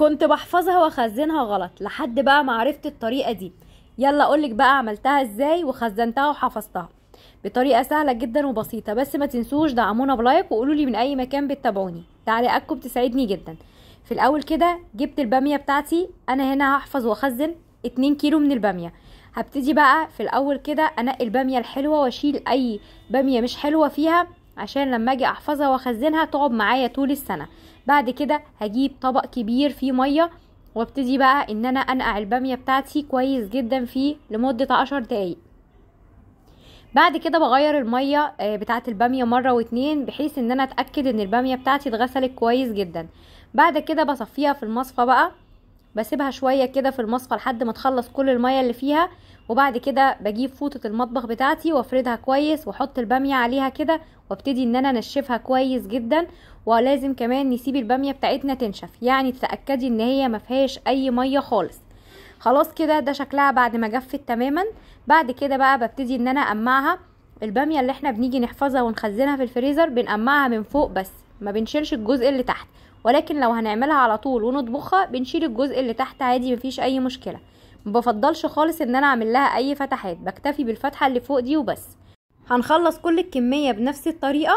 كنت بحفظها واخزنها غلط لحد بقى ما عرفت الطريقه دي يلا اقولك بقى عملتها ازاي وخزنتها وحفظتها بطريقه سهله جدا وبسيطه بس ما تنسوش دعمونا بلايك وقولولي من اي مكان بتتابعوني تعليقاتكم بتسعدني جدا في الاول كده جبت الباميه بتاعتي انا هنا هحفظ واخزن 2 كيلو من الباميه هبتدي بقى في الاول كده انقي الباميه الحلوه واشيل اي باميه مش حلوه فيها عشان لما اجي احفظها واخزنها تقعد معايا طول السنه بعد كده هجيب طبق كبير فيه ميه وابتدي بقى ان انا انقع الباميه بتاعتي كويس جدا فيه لمده عشر دقايق بعد كده بغير الميه آه، بتاعت الباميه مره واتنين بحيث ان انا اتاكد ان الباميه بتاعتي اتغسلت كويس جدا بعد كده بصفيها في المصفى بقى بسيبها شويه كده في المصفى لحد ما تخلص كل الميه اللي فيها وبعد كده بجيب فوطه المطبخ بتاعتي وافردها كويس واحط الباميه عليها كده وابتدي ان انا انشفها كويس جدا ولازم كمان نسيب الباميه بتاعتنا تنشف يعني تتاكدي ان هي ما فيهاش اي ميه خالص خلاص كده ده شكلها بعد ما جفت تماما بعد كده بقى ببتدي ان انا اقمعها الباميه اللي احنا بنيجي نحفظها ونخزنها في الفريزر بنقمعها من فوق بس ما بنشيلش الجزء اللي تحت ولكن لو هنعملها على طول ونطبخها بنشيل الجزء اللي تحت عادي مفيش اي مشكله مبفضلش خالص ان انا اعمل لها اي فتحات بكتفي بالفتحه اللي فوق دي وبس هنخلص كل الكميه بنفس الطريقه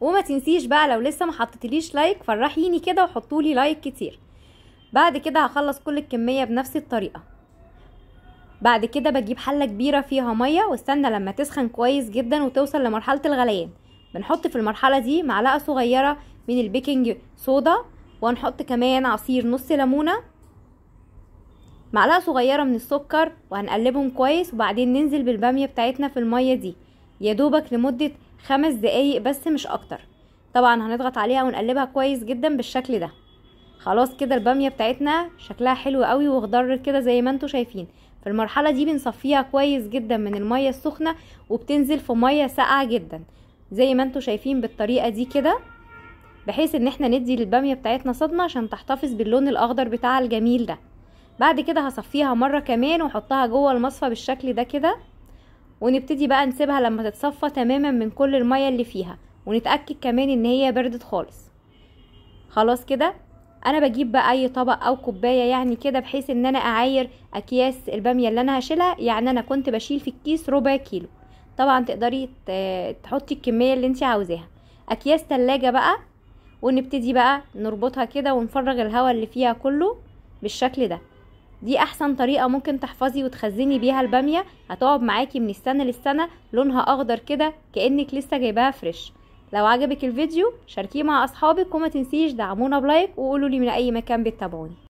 وما تنسيش بقى لو لسه ما حطيتليش لايك فرحيني كده وحطولي لايك كتير بعد كده هخلص كل الكميه بنفس الطريقه بعد كده بجيب حله كبيره فيها ميه واستنى لما تسخن كويس جدا وتوصل لمرحله الغليان بنحط في المرحله دي معلقه صغيره من البيكنج صودا وهنحط كمان عصير نص ليمونه معلقه صغيره من السكر وهنقلبهم كويس وبعدين ننزل بالباميه بتاعتنا في الميه دي يا دوبك لمده خمس دقايق بس مش اكتر طبعا هنضغط عليها ونقلبها كويس جدا بالشكل ده خلاص كده الباميه بتاعتنا شكلها حلو قوي واخضرت كده زي ما انتم شايفين في المرحله دي بنصفيها كويس جدا من الميه السخنه وبتنزل في ميه ساقعه جدا زي ما انتم شايفين بالطريقه دي كده بحيث ان احنا ندي للباميه بتاعتنا صدمه عشان تحتفظ باللون الاخضر بتاعها الجميل ده بعد كده هصفيها مره كمان واحطها جوه المصفى بالشكل ده كده ونبتدي بقى نسيبها لما تتصفى تماما من كل الميه اللي فيها ونتاكد كمان ان هي بردت خالص خلاص كده انا بجيب بقى اي طبق او كوبايه يعني كده بحيث ان انا اعاير اكياس الباميه اللي انا هشيلها يعني انا كنت بشيل في الكيس ربع كيلو طبعا تقدري تحطي الكميه اللي انت عاوزاها اكياس تلاجة بقى ونبتدي بقى نربطها كده ونفرغ الهواء اللي فيها كله بالشكل ده دي احسن طريقه ممكن تحفظي وتخزني بيها الباميه هتقعد معاكي من السنه للسنه لونها اخضر كده كانك لسه جايباها فريش لو عجبك الفيديو شاركيه مع اصحابك وما تنسيش دعمونا بلايك وقولوا لي من اي مكان بتتابعوني